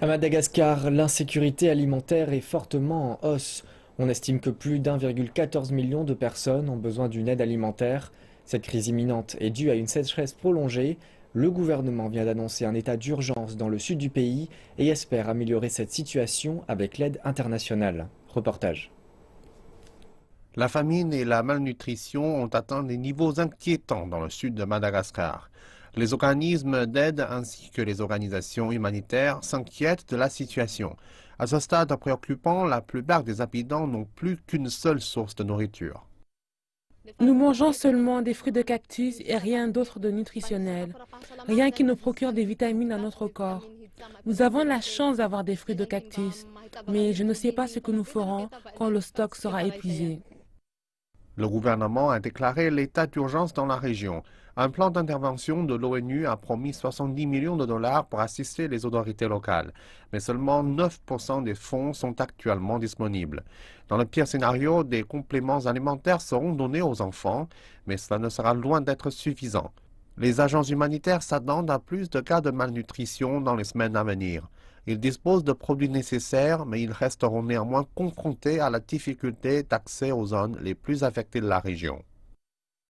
À Madagascar, l'insécurité alimentaire est fortement en hausse. On estime que plus d'1,14 million de personnes ont besoin d'une aide alimentaire. Cette crise imminente est due à une sécheresse prolongée. Le gouvernement vient d'annoncer un état d'urgence dans le sud du pays et espère améliorer cette situation avec l'aide internationale. Reportage. La famine et la malnutrition ont atteint des niveaux inquiétants dans le sud de Madagascar. Les organismes d'aide ainsi que les organisations humanitaires s'inquiètent de la situation. À ce stade préoccupant, la plupart des habitants n'ont plus qu'une seule source de nourriture. Nous mangeons seulement des fruits de cactus et rien d'autre de nutritionnel, rien qui nous procure des vitamines à notre corps. Nous avons la chance d'avoir des fruits de cactus, mais je ne sais pas ce que nous ferons quand le stock sera épuisé. Le gouvernement a déclaré l'état d'urgence dans la région. Un plan d'intervention de l'ONU a promis 70 millions de dollars pour assister les autorités locales, mais seulement 9% des fonds sont actuellement disponibles. Dans le pire scénario, des compléments alimentaires seront donnés aux enfants, mais cela ne sera loin d'être suffisant. Les agents humanitaires s'attendent à plus de cas de malnutrition dans les semaines à venir. Ils disposent de produits nécessaires, mais ils resteront néanmoins confrontés à la difficulté d'accès aux zones les plus affectées de la région.